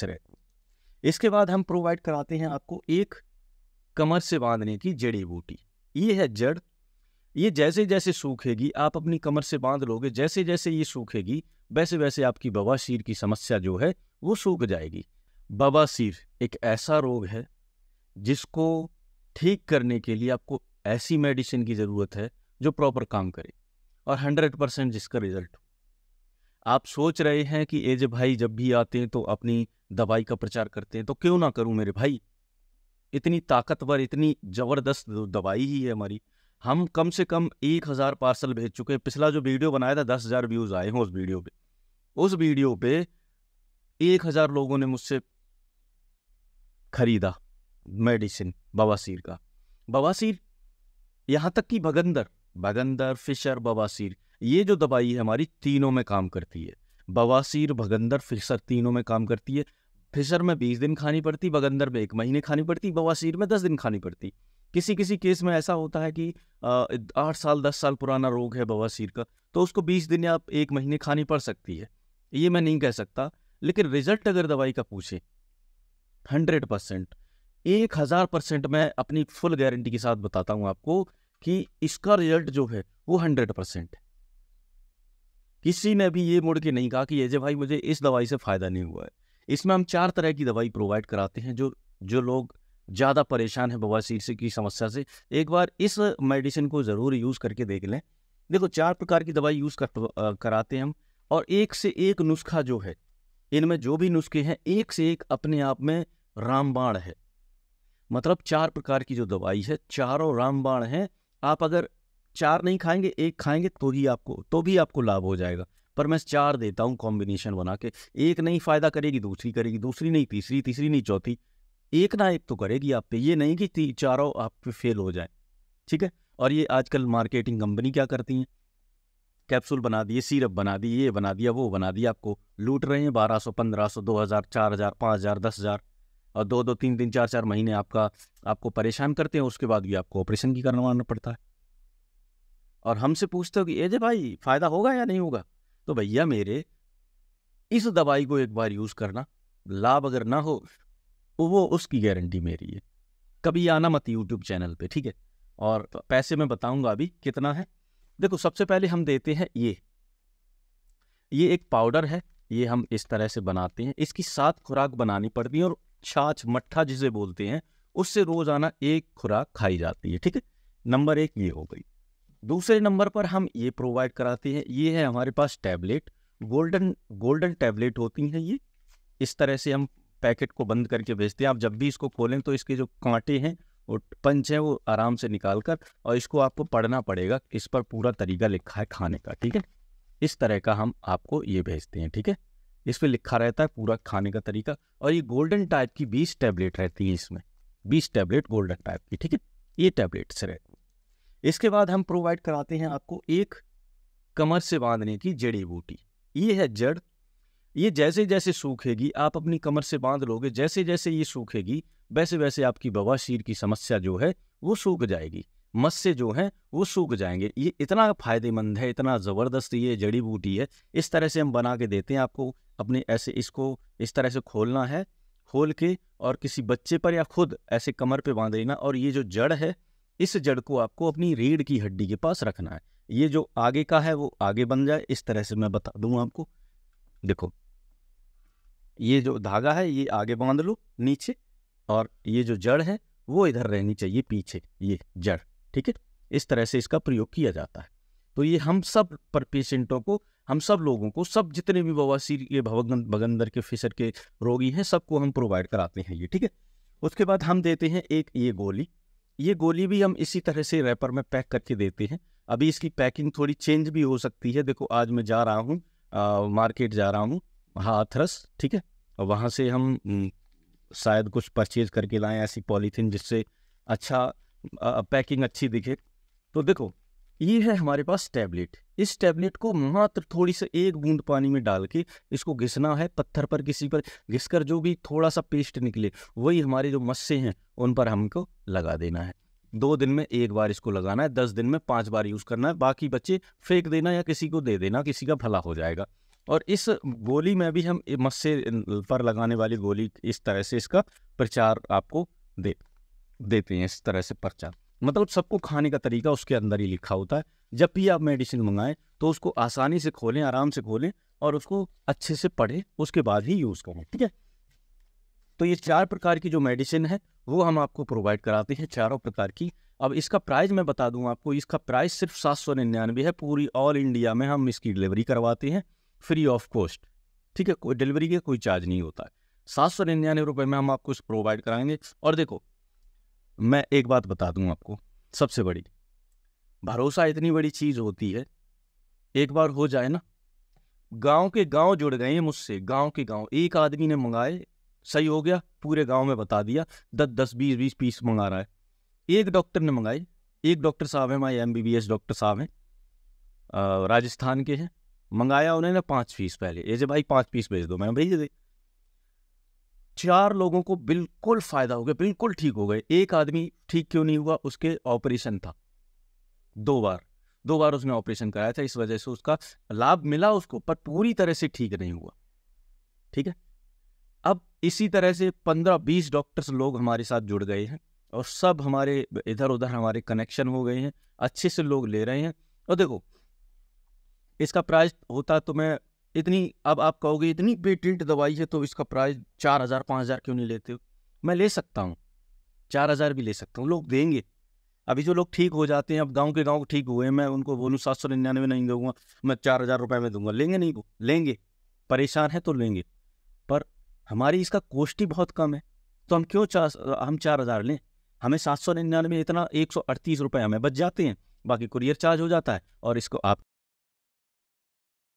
structure है इसके बाद हम प्रोवाइड कराते हैं आपको एक कमर से बांधने की जड़ी बूटी ये है जड़ ये जैसे जैसे सूखेगी आप अपनी कमर से बांध लोगे जैसे जैसे ये सूखेगी वैसे वैसे आपकी बवासीर की समस्या जो है वो सूख जाएगी बवासीर एक ऐसा रोग है जिसको ठीक करने के लिए आपको ऐसी मेडिसिन की ज़रूरत है जो प्रॉपर काम करे और हंड्रेड परसेंट जिसका रिजल्ट हो आप सोच रहे हैं कि एज भाई जब भी आते हैं तो अपनी दवाई का प्रचार करते हैं तो क्यों ना करूं मेरे भाई इतनी ताकतवर इतनी ज़बरदस्त दवाई ही है हमारी हम कम से कम एक हज़ार पार्सल भेज चुके हैं पिछला जो वीडियो बनाया था दस हज़ार व्यूज़ आए हैं उस वीडियो पे उस वीडियो पे एक हज़ार लोगों ने मुझसे खरीदा मेडिसिन बवासीर का बवासीर यहां तक कि भगंदर भगंदर फिशर बवासीर ये जो दवाई है हमारी तीनों में काम करती है बवासीर भगंदर फिसर तीनों में काम करती है फिसर में बीस दिन खानी पड़ती भगंदर में एक महीने खानी पड़ती बवासीर में दस दिन खानी पड़ती किसी किसी केस में ऐसा होता है कि आठ साल दस साल पुराना रोग है बवासीर का तो उसको बीस दिन या एक महीने खानी पड़ सकती है ये मैं नहीं कह सकता लेकिन रिजल्ट अगर दवाई का पूछे हंड्रेड परसेंट एक हज़ार परसेंट मैं अपनी फुल गारंटी के साथ बताता हूँ आपको कि इसका रिजल्ट जो है वो हंड्रेड परसेंट है किसी ने भी ये मुड़ के नहीं कहा कि ये भाई मुझे इस दवाई से फ़ायदा नहीं हुआ है इसमें हम चार तरह की दवाई प्रोवाइड कराते हैं जो जो लोग ज़्यादा परेशान है बवासीर से की समस्या से एक बार इस मेडिसिन को ज़रूर यूज़ करके देख लें देखो चार प्रकार की दवाई यूज़ कर कराते हैं हम और एक से एक नुस्खा जो है इनमें जो भी नुस्खे हैं एक से एक अपने आप में रामबाण है मतलब चार प्रकार की जो दवाई है चारों रामबाण हैं आप अगर चार नहीं खाएंगे एक खाएंगे तो ही आपको तो भी आपको लाभ हो जाएगा पर मैं चार देता हूँ कॉम्बिनेशन बना के एक नहीं फ़ायदा करेगी दूसरी करेगी दूसरी नहीं तीसरी तीसरी नहीं चौथी एक ना एक तो करेगी आप पे ये नहीं कि चारों आप पे फेल हो जाए ठीक है और ये आजकल मार्केटिंग कंपनी क्या करती हैं कैप्सूल बना दिए सिरप बना दिए ये बना दिया वो बना दिया आपको लूट रहे हैं बारह सौ पंद्रह सौ दो हज़ार चार हज़ार पाँच हज़ार दस हज़ार और दो दो तीन तीन चार चार महीने आपका आपको परेशान करते हैं उसके बाद भी आपको ऑपरेशन की करवाना पड़ता है और हमसे पूछते हो कि ये भाई फ़ायदा होगा या नहीं होगा तो भैया मेरे इस दवाई को एक बार यूज़ करना लाभ अगर ना हो तो वो उसकी गारंटी मेरी है कभी आना मत यूट्यूब चैनल पे ठीक है और तो पैसे मैं बताऊंगा अभी कितना है देखो सबसे पहले हम देते हैं ये ये एक पाउडर है ये हम इस तरह से बनाते हैं इसकी सात खुराक बनानी पड़ती है और छाछ मट्ठा जिसे बोलते हैं उससे रोज़ाना एक खुराक खाई जाती है ठीक है नंबर एक ये हो गई दूसरे नंबर पर हम ये प्रोवाइड कराते हैं ये है हमारे पास टैबलेट गोल्डन गोल्डन टैबलेट होती हैं ये इस तरह से हम पैकेट को बंद करके भेजते हैं आप जब भी इसको खोलें तो इसके जो कांटे हैं और पंच है वो आराम से निकाल कर और इसको आपको पढ़ना पड़ेगा इस पर पूरा तरीका लिखा है खाने का ठीक है इस तरह का हम आपको ये भेजते हैं ठीक है इस पर लिखा रहता है पूरा खाने का तरीका और ये गोल्डन टाइप की बीस टैबलेट रहती है इसमें बीस टैबलेट गोल्डन टाइप की ठीक है ये टैबलेट से हैं इसके बाद हम प्रोवाइड कराते हैं आपको एक कमर से बांधने की जड़ी बूटी ये है जड़ ये जैसे जैसे सूखेगी आप अपनी कमर से बांध लोगे जैसे जैसे ये सूखेगी वैसे वैसे आपकी बवासीर की समस्या जो है वो सूख जाएगी मत्स्य जो हैं वो सूख जाएंगे ये इतना फ़ायदेमंद है इतना ज़बरदस्त ये जड़ी बूटी है इस तरह से हम बना के देते हैं आपको अपने ऐसे इसको इस तरह से खोलना है खोल के और किसी बच्चे पर या खुद ऐसे कमर पे बांध लेना और ये जो जड़ है इस जड़ को आपको अपनी रीढ़ की हड्डी के पास रखना है ये जो आगे का है वो आगे बन जाए इस तरह से मैं बता दूंगा आपको देखो ये जो धागा है ये आगे बांध लो नीचे और ये जो जड़ है वो इधर रहनी चाहिए पीछे ये जड़ ठीक है इस तरह से इसका प्रयोग किया जाता है तो ये हम सब पर पेशेंटों को हम सब लोगों को सब जितने भी बवासीर के भवगन भगंदर के फिसर के रोगी हैं सबको हम प्रोवाइड कराते हैं ये ठीक है उसके बाद हम देते हैं एक ये गोली ये गोली भी हम इसी तरह से रैपर में पैक करके देते हैं अभी इसकी पैकिंग थोड़ी चेंज भी हो सकती है देखो आज मैं जा रहा हूँ मार्केट जा रहा हूँ हाथरस ठीक है वहाँ से हम हम्म, शायद कुछ परचेज करके लाएं ऐसी पॉलीथीन जिससे अच्छा आ, पैकिंग अच्छी दिखे तो देखो ये है हमारे पास टैबलेट इस टैबलेट को मात्र थोड़ी सी एक बूंद पानी में डाल के इसको घिसना है पत्थर पर किसी पर घिसकर जो भी थोड़ा सा पेस्ट निकले वही हमारे जो मस्से हैं उन पर हमको लगा देना है दो दिन में एक बार इसको लगाना है दस दिन में पांच बार यूज़ करना है बाकी बच्चे फेंक देना या किसी को दे देना किसी का भला हो जाएगा और इस गोली में भी हम मस्से पर लगाने वाली गोली इस तरह से इसका प्रचार आपको दे देते हैं इस तरह से प्रचार मतलब सबको खाने का तरीका उसके अंदर ही लिखा होता है जब भी आप मेडिसिन मंगाएं तो उसको आसानी से खोलें आराम से खोलें और उसको अच्छे से पढ़ें उसके बाद ही यूज़ करें ठीक है तो ये चार प्रकार की जो मेडिसिन है वो हम आपको प्रोवाइड कराते हैं चारों प्रकार की अब इसका प्राइस मैं बता दूं आपको इसका प्राइस सिर्फ सात सौ निन्यानवे है पूरी ऑल इंडिया में हम इसकी डिलीवरी करवाते हैं फ्री ऑफ कॉस्ट ठीक है कोई डिलीवरी का कोई चार्ज नहीं होता है सात सौ निन्यानवे रुपये में हम आपको प्रोवाइड कराएंगे और देखो मैं एक बात बता दूँ आपको सबसे बड़ी भरोसा इतनी बड़ी चीज होती है एक बार हो जाए ना गांव के गांव जुड़ गए हैं मुझसे गांव के गांव एक आदमी ने मंगाए सही हो गया पूरे गांव में बता दिया दस दस बीस बीस पीस मंगा रहा है एक डॉक्टर ने मंगाई एक डॉक्टर साहब हैं माए M B B S doctor साहब हैं राजस्थान के हैं मंगाया उन्होंने पाँच पीस पहले ऐसे भाई पाँच पीस भेज दो मैं भेज दे चार लोगों को बिल्कुल फ़ायदा हो गया बिल्कुल ठीक हो गए एक आदमी ठीक क्यों नहीं हुआ उसके ऑपरेशन था दो बार दो बार उसने ऑपरेशन कराया था इस वजह से उसका लाभ मिला उसको पर पूरी तरह से ठीक नहीं हुआ ठीक है अब इसी तरह से पंद्रह बीस डॉक्टर्स लोग हमारे साथ जुड़ गए हैं और सब हमारे इधर उधर हमारे कनेक्शन हो गए हैं अच्छे से लोग ले रहे हैं और देखो इसका प्राइस होता तो मैं इतनी अब आप कहोगे इतनी पेटेंट दवाई है तो इसका प्राइस चार हज़ार पाँच हज़ार क्यों नहीं लेते हो मैं ले सकता हूँ चार हज़ार भी ले सकता हूँ लोग देंगे अभी जो लोग ठीक हो जाते हैं अब गाँव के गाँव ठीक हुए मैं उनको बोलूँ सात सौ निन्यानवे नहीं दूंगा मैं चार हज़ार रुपये में दूंगा लेंगे नहीं वो लेंगे परेशान है तो लेंगे पर हमारी इसका कोष्टी बहुत कम है तो हम क्यों चार हम चार हज़ार लें हमें सात सौ निन्यानवे इतना एक सौ अड़तीस रुपये हमें बच जाते हैं बाकी कुरियर चार्ज हो जाता है और इसको आप